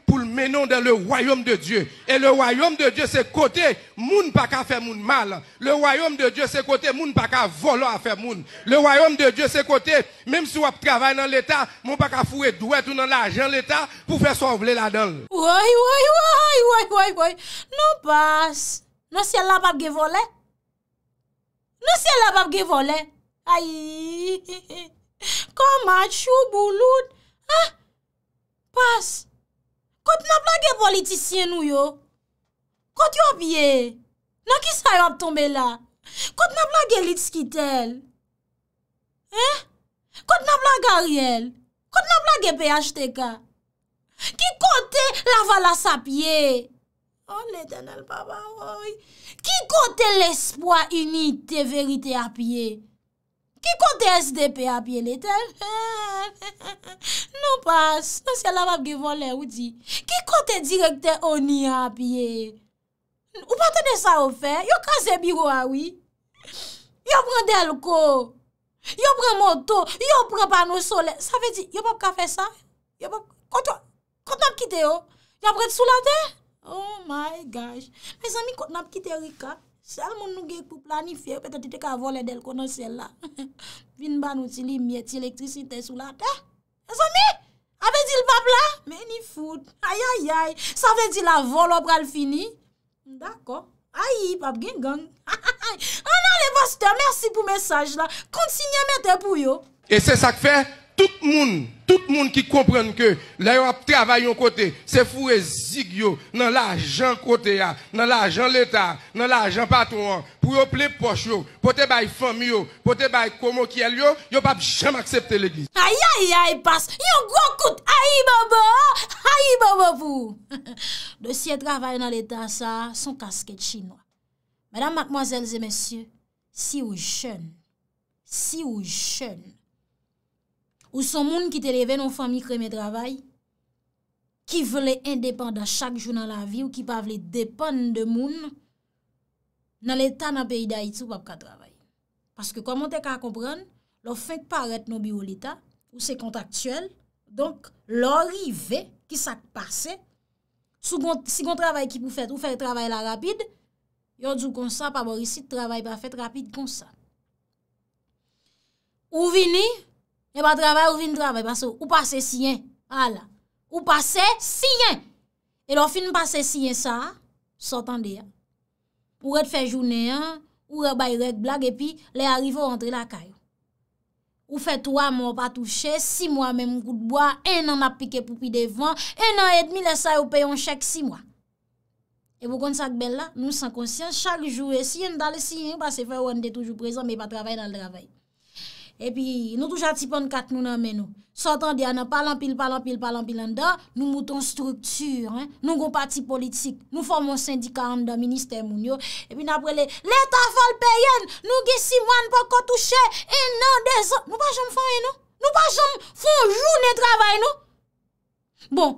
pour le mener dans le royaume de Dieu. Et le royaume de Dieu c'est côté moun pas qu'à faire moun mal. Le royaume de Dieu c'est côté moun pas qu'à voler à faire moun. Le royaume de Dieu c'est côté même si on travaille dans l'état, moun pas qu'à fouer douet tout dans l'argent l'état pour faire vle là-dedans. Oui oui oui oui oui oui. Non pas. Non si là pas de voler. Non c'est là pas de voler. Aïe. Kwa machou, bouloud, ha? Pas, kote nap la ge voli ti sien nou yo? Kote yo apye? Nan ki sa yo ap tombe la? Kote nap la ge lit skitel? He? Kote nap la ga riel? Kote nap la ge peyache te ka? Ki kote la vala sa apye? O, oh, lete nan el baba woy! Ki kote l'espoi ini te verite apye? Ki kote SDP apye le te fèl? Non pas, nan se la pap ge von le ou di. Ki kote direkte Oni apye? Ou pa tene sa ou fè? Yo kaze biro awi? Ah yo pren delko? Yo pren moto? Yo pren panosole? Sa fè di, yo pap ka fè sa? Yo pap, kote nan kite yo? Ya bret sou lan te? Oh my gosh! Me zan mi kote nan kite Rika? Sè a moun nou ge koup la ni fè, ou pè te tite ka volè del konosè la. Vin ban ou ti li mieti elektrisite sou la. Te? E zon mi? A ve di l pap la? Meni foud. Ay ay ay. Sa ve di la volè ou pral fini? Dako. Ay, pap gen gang. Anan le vaste, mersi pou mesaj la. Kont sinye mè te pou yo. E se sak fè, tout moun. tout le monde qui comprend que là, on travaille un côté, c'est fou et zigio, dans l'argent côté, dans l'argent l'État, dans l'argent patron, pour remplir poche, pour te bailler famille, pour te bailler comme qui yo pas jamais accepté l'église. Aïe, aïe, aïe, passe, un gros coup, aïe, babo, aïe, babo vous. Dossier travail dans l'État, ça, son casquette chinois. Mesdames, mademoiselles et messieurs, si vous jeune, si vous jeune, ou son moun ki te leve nou fami kreme travay, ki vle indepan da chak jounan la vi, ou ki pa vle depan de moun, nan l'eta nan peyi da iti wap ka travay. Paske komon te ka kompran, lò fèk paret nou biwou l'eta, ou se kontaktuel, donk lò rive ki sak pase, si kon travay ki pou fèt, ou fèk travay la rapide, yon djou konsan pa bor isi travay pa fèt rapide konsan. Ou vini, E ba trabay ou fin trabay, ou pase siyen, ou pase siyen, e lor fin pase siyen sa, sotan deyan, ou rete fe jounen, ou rebay rete blag, e pi le arrivo rentre la kayo, ou fe 3 moun pa touche, 6 moun men moun koutboa, 1 an apike poupi devan, 1 an et demi lesa ou peyon chek 6 moun, e pou kon sa kbella, nou san konsyen, chak joure siyen dal siyen, pase fe ou an de toujou prezen, me pa trabay nan trabay, E pi nou touche ati pon kat nou nan men nou. Sotan di anan, palan pil, palan pil, palan pil an dan, nou mouton struktur, nou goun pati politik, nou fòmon sindika an dan, minister moun yo, e pi napre le, lè ta fol pe yen, nou gè si mwan pou kò touche, en nan de zon, nou pa jom fò en nou, nou pa jom fò jou nè travay nou. Bon,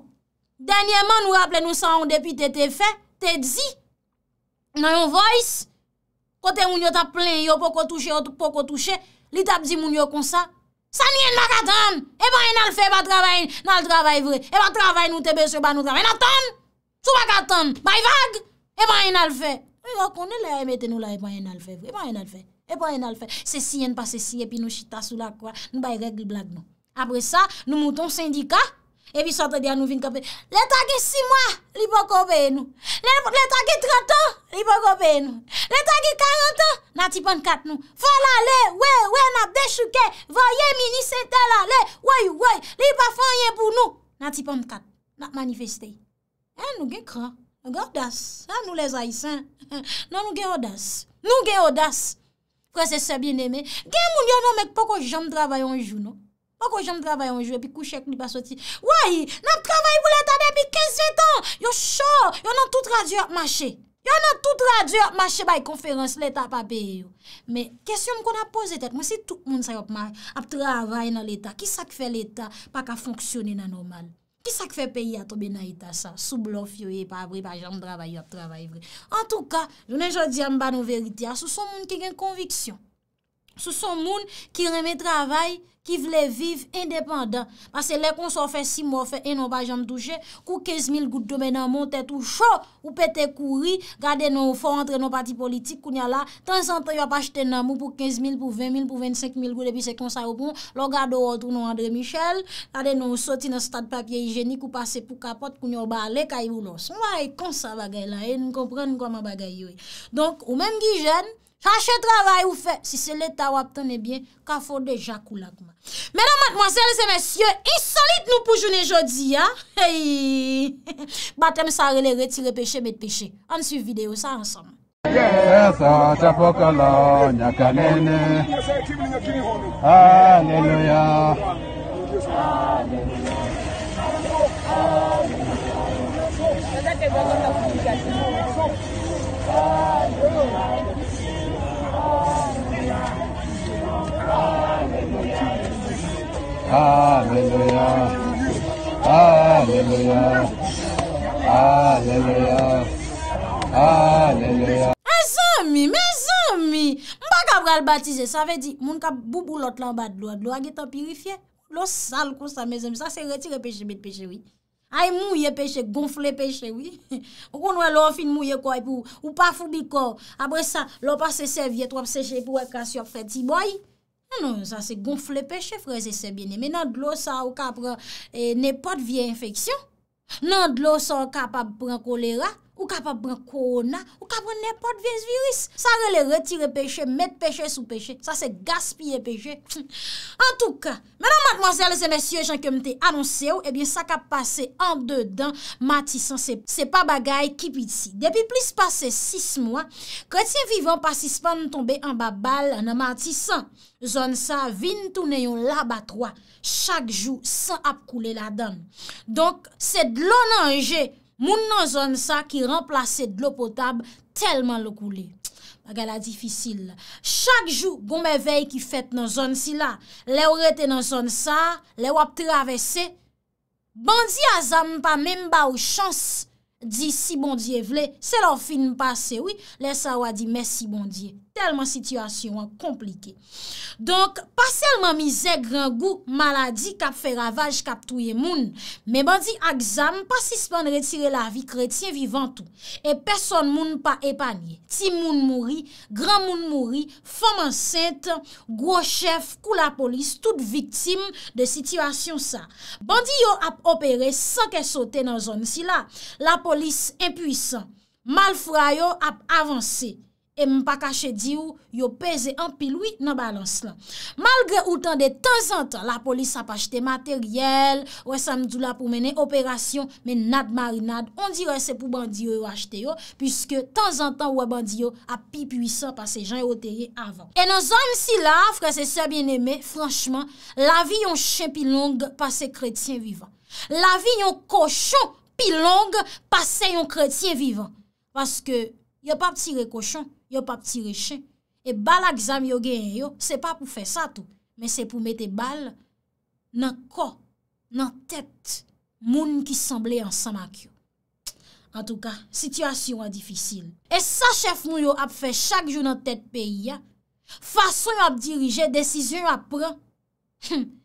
denyèman nou rapple nou sa yon depi te te fe, te te zi, nan yon voyse, kote moun yo ta plen yo pou kò touche, ou pou kò touche, Li tap di moun yo konsa? San yon baka tan? E ban yon alfe ba travay nan travay vre? E ban travay nou te beso ba nou travay? E nan tan? Sou baka tan? Bay vag? E ban yon alfe? E bako ne le a emete nou la e ban yon alfe vre? E ban yon alfe? E ban yon alfe? Se si yon pa se si epi nou chita sou la kwa? Nou bay regl blag non. Apre sa nou mouton syndika? E vi sote di anou vin kapè. Le tagi 6 mwa, li bo ko beye nou. Le tagi 30, li bo ko beye nou. Le tagi 40, na tipan 4 nou. Fò la le, we, we, nap de chouke. Voye mini setel la le. Wey, wey, li pa fò yen pou nou. Na tipan 4, nap manifestè. E nou gen kran, nou gen odas. A e, nou les aïs, he. Non, nou gen odas. Nou gen odas. Kwen se se bien eme. Gen moun yo nan mek poko jom travayon jou nou. Ou kon jom travaye anjwe, pi kouche kou li pa soti. Wahi, nan travaye pou leta be, pi 15 etan. Yo sho, yo nan tout radye yo ap mache. Yo nan tout radye yo ap mache bay konferansi leta pa peye yo. Men, kesyon kon ap pose tet, mwen se tout moun sa yo ap travaye nan leta. Ki sak fe leta pa ka fonksyone nan anman? Ki sak fe peye ato be nan leta sa? Sou blof yo e pa avri, pa jom travaye yo ap travaye vre. An tou ka, jounen jodi an ban nou veritya, sou son moun ki gen konviksyon. Sou son moun ki reme travay, ki vle viv independant. Pase le konso fe si mou fe enon pa jam touche, kou 15.000 gout domen nan moun, te tou chou, ou pete kouri, gade nou faw entre nou pati politik koun ya la, tan santan yon pa chten nan mou pou 15.000, pou 20.000, pou 25.000 gout depi se konsa wopon, lò gado wotou nou André Michel, kade nou soti nan statpak yey jenik ou pase pou kapot koun yon ba alek a yon los. Mwa yon konsa bagay la, e nou kompren nou kwa ma bagay yoy. Donk, ou menm gi jen, Chache travay ou fe, si se leta wap tene bien, ka fonde jakou lagman. Menan matmonsel se mensyo, insolit nou pou jounen jodi ya. Hey! Batem sa rele re, tire peche, bete peche. An suivi video sa ansam. E sa, chafo kolon, nya kanene. Aleluya! Aleluya! Aleluya! Aleluya! Aleluya! Ha, lè lè ya, ha, lè lè ya, ha, lè lè ya, ha, lè lè ya. E zomi, me zomi, mba kapral batize, sa ve di, moun kap bubu lot lan bad lo, lo agi tan pirifiye, lo sal kon sa me zomi, sa se retire peche, bete peche, oui. Hay mouye peche, gonfle peche, oui. Ou konwen lo anfin mouye kwa, e ou pa fubi kwa, abre sa, lo pa se sevye, to ap seche, ou ap kasi ap fredi, boyi. Non, non, sa se gonfle peche freze se bine. Men nan glos sa ou kapre eh, ne pot viye infeksyon. Nan glos sa ou kapre pren kolera. ou ka pa brèn korona, ou ka brèn nèpot vèns viris. Sa rè lè retire peche, met peche sou peche, sa se gaspye peche. En tout ka, mè nan matmoazèl, zè mèsyè, jan ke mte anonsè ou, ebyen eh sa ka pase an dèdàn, matisan, se pa bagay kipit si. Depi plis pase 6 mwa, kè ti vivan pasis pan nou tombe an babal, an amatisan, zon sa vin tou nèyon labatwa, chak jou, san ap koule la dan. Donk, se dlonanje, Moun nan zon sa ki remplase dlo potab, telman lo koule. Bagala difisil. Chak jou gome vey ki fet nan zon si la, le ou rete nan zon sa, le ou ap travesse, bandi a zan pa men ba ou chans di si bondi e vle, se lor film pase, oui, le sa wadi mes si bondi e. Sèlman situasyon an komplike. Donk, pasèlman mizè, gran gou, maladi, kap fè ravaj, kap touye moun. Me bandi aksam, pasispan retire la vi kretien vivantou. E person moun pa epanye. Ti moun mouri, gran moun mouri, fòm ansènt, gwo chèf, kou la polis, tout viktim de situasyon sa. Bandi yo ap operè san ke sote nan zon si la. La polis empuisan, mal fwa yo ap avansè. E m m'm pa kache di ou, yo peze an pi lwi nan balans lan. Malgre ou tan de tan zan tan, la polis ap achete materyel, wè sa m dula pou mene operasyon, men nad marinad, on dire se pou bandi ou achete yo, pwiske tan zan tan wè bandi ou ap pi pwisan pa se jan yon terye avan. E nan zan m si la, fwè se sa bin eme, franchman, la vi yon chen pi long pa se kretien vivan. La vi yon kochon pi long pa se yon kretien vivan. Paske, yon pa ptire kochon. yo pa ptire chen, e bal a gzam yo gen yo, se pa pou fè sa tou, men se pou mette bal, nan ko, nan tèt, moun ki semblè ansama kyo. An tou ka, sityasyon an difisil. E sa chèf moun yo ap fè chak jou nan tèt peyi ya, fason yo ap dirije, desisyon yo ap pran,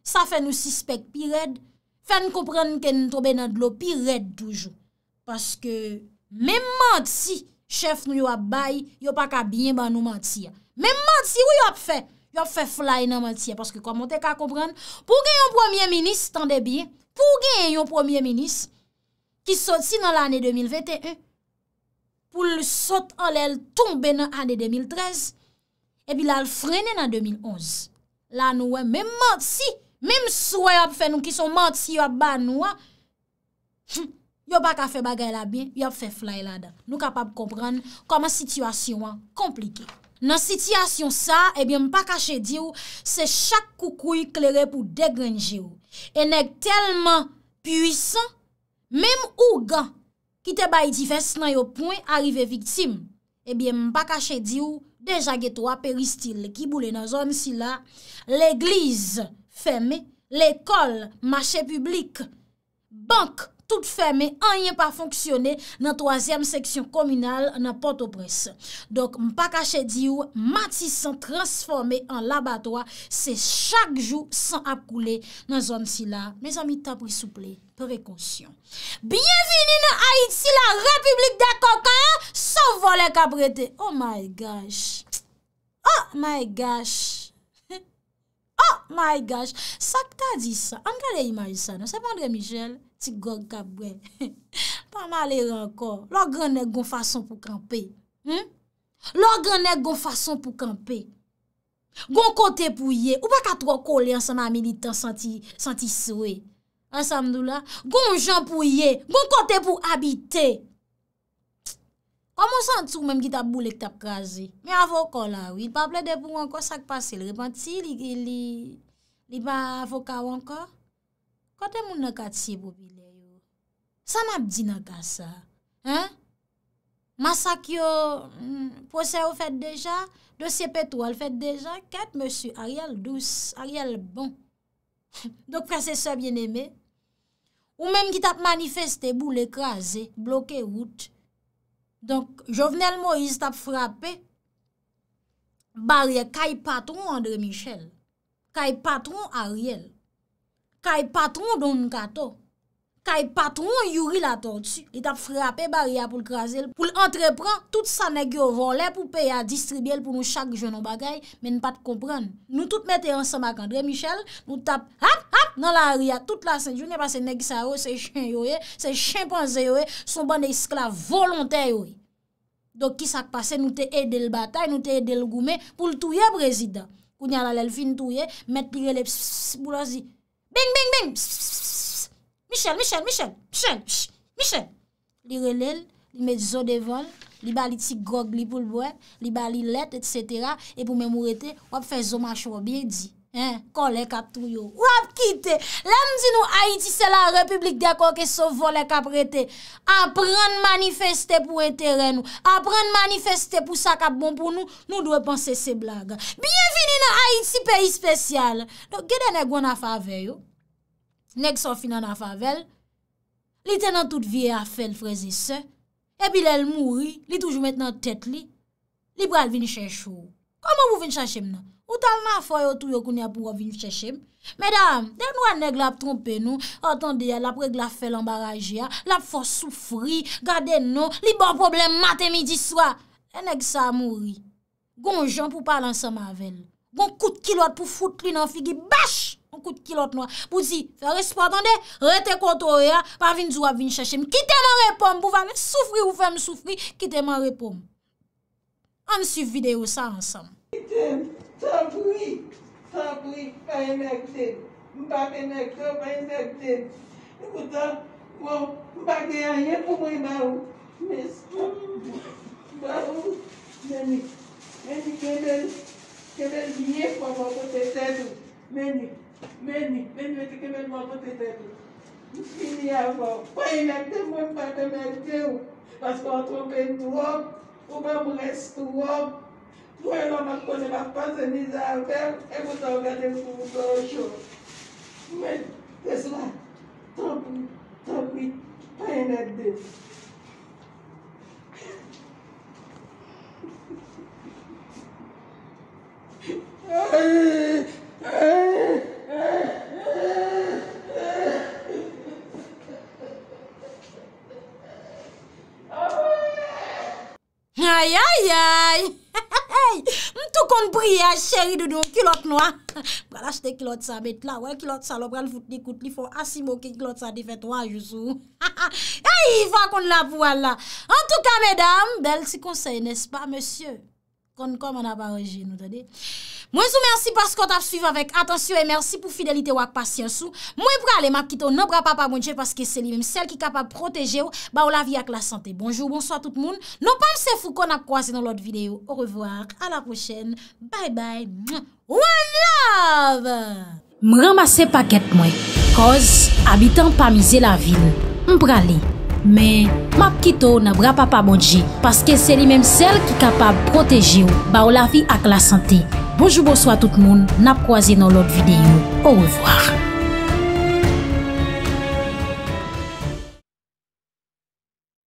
sa fè nou sispek pi red, fè nou koupren kè nou tobe nan dlo pi red toujou. Paske, menman ti, Chef nou yo ap bay, yo pa ka binye ban nou manti ya. Men manti yo yo ap fe, yo ap fe flay nan manti ya. Paske komon te ka kompran. Pou gen yon premier minis tan debi, pou gen yon premier minis ki sot si nan l ane 2021, pou l sot al el tombe nan ane 2013, ebi l al frene nan 2011. Lan nou we men manti, men mswe yo ap fe nou ki son manti yo ap ban nou a. Choum. Yo pa ka fe bagay la bin, yo fe flay la da. Nou kapap kompran koman situasyon an komplike. Nan situasyon sa, ebyen mpa kache di ou, se chak koukou yi klerè pou degrenji ou. E neg telman pwisan, mem ou gan, ki te bayi di fes nan yo pwen arrive viktim. Ebyen mpa kache di ou, deja getwa peristil ki boule nan zon si la, l'eglize feme, l'ekol, mache publik, bank, Tout fèmè, an yè pa fonksyonè nan toazèm seksyon kominal nan Port-au-Bresse. Dok m pa kache di ou, mati san transformè an labatoa, se chak jou san apkoulè nan zon si la. Me zan mi tapri souplè, prekonsyon. Bienveni nan Haiti, la republik de kokan, sa volè kabretè. Oh my gosh, oh my gosh, oh my gosh. Sa k ta di sa, an kade imaj sa nan? Sa pwandre Michel? Si gok kabwe. Pa ma le renkor. Lò grenèk gon fason pou kampe. Hmm? Lò grenèk gon fason pou kampe. Gon kote pou ye. Ou pa kat wakole ansan ma militan santi souwe. Ansan mdou la. Gon jen pou ye. Gon kote pou habite. Koman san tou mèm gita bou lek tap kaze. Mi avokor la ou. Il pa ple de pou wankor sak pase. Le bant si li ba avokor wankor. Kote moun nan kat siye bo vile yo? San ap di nan ka sa? Hein? Masak yo, mm, posè yo fet deja, dosye petou al fet deja, ket monsu Ariel douz, Ariel bon. Dok prase se bien eme. Ou menm ki tap manifeste, bou l'ekraze, bloke route. Donk, jovenel moriz tap frape, barye, kay patron Andre Michel, kay patron Ariel, Kay patron donm kato. Kay patron yuri la ton tsü. E tap frape bariya pou l'krasel. Pou l'entreprend, tout sa negyo volè pou pe ya distribye pou nou chak jounon bagay, men pat kompren. Nou tout mette ansema kandre Michel, nou tap hap hap nan la aria tout la Saint-Jounier pa se negy sa yo, se chen yo yo, se chen ponze yo yo, son ban de iskla volontè yo yo. Dok ki sak pase, nou te ede l'bata, nou te ede l'goume, pou l'touye brezida. Pou nyala l'elfine touye, mette pire le psiboula zi. Bing bing bing, pss pss pss pss, Michel, Michel, Michel, Michel, Michel. Li relel, li met zo devon, li bali ti grog li pou lbouen, li bali let et cetera, e pou memourete, wap fè zomach wou biye di. Kole katou yo Ou ap kite Lam di nou Haiti se la republik de akon Ke so vole kaprete Aprende manifeste pou enterre nou Aprende manifeste pou sa kap bon pou nou Nou dwe panse se blaga Bienveni nan Haiti peyi spesyal Gede ne gwen na fave yo Nek so finan na fave Li tenan tout vie a fèl frezi se E bil el mouri Li toujou met nan tèt li Li bral vin chè chou Koman vou vin chè chè mnan Ou talman fwa yo tou yo koun ya pou wap vin chèchèm? Medam, den wane gen la ap trompe nou? Atan de ya, la prek la fèl ambaraj ya, la ap fò soufri, gade nou, li bon problem mate midi swa. E neg sa a mouri. Gonjon pou palan sa mavel. Gon kout kilot pou fout li nan figi, bach! Gon kout kilot nou, pou di, fè respon, atan de, rete kontore ya, pa vin djou wap vin chèchèm. Kite man repom pou vane, soufri ou fèm soufri, kite man repom. An si videyo sa ansam. Kite man repom. Sanboui, sanboui, pa enekte ou. Mpa enekte ou, pa enekte ou. Bon, mpa genye pou mwen mba ou. Mwen mba ou. Mweni, mweni kebel, kebel dine pou mwen potete ou. Mweni, mweni, mweni weti kebel mwen potete ou. Mweni avon, pa enekte ou, mwen mpa enekte ou. Pas kwa an trompe nou wap, ou pa mwen restou wap. Fueron a cose ma pase ni za Me tesla topi topi pene de. Hey! mbouye, chèri de nou, kilot nou, pral achete kilot sa, met la, wè kilot sa, lop pral foute de koute, li fò asimoke, kilot sa, de fèt, wè jousou, ha ha, yè yè, fò akon la vwala, an tou ka, mèdame, bel si konsey, nes pa, mèsyè, kon kom an aparejè, nou tèdè, Mwen sou mersi paskot ap suiv avèk. Atansyo e mersi pou fidelite wak pasyansou. Mwen prale mapkito nan bra papamonje paske se li mèm sel ki kapab proteje ou ba ou la vi ak la sante. Bonjou, bonso a tout moun. Non pa mse fou kon ap kwa se nan lot videyo. Ou revoar, a la koshen. Bay bay. One love! M'm mwen ramase paket mwen. Koz, abitan pa mize la vil. Mprale. M'm mwen, mapkito nan bra papamonje paske se li mèm sel ki kapab proteje ou ba ou la vi ak la sante. Bojoubo swa tout moun, nap kwa zinolot videyo, ouwezwa.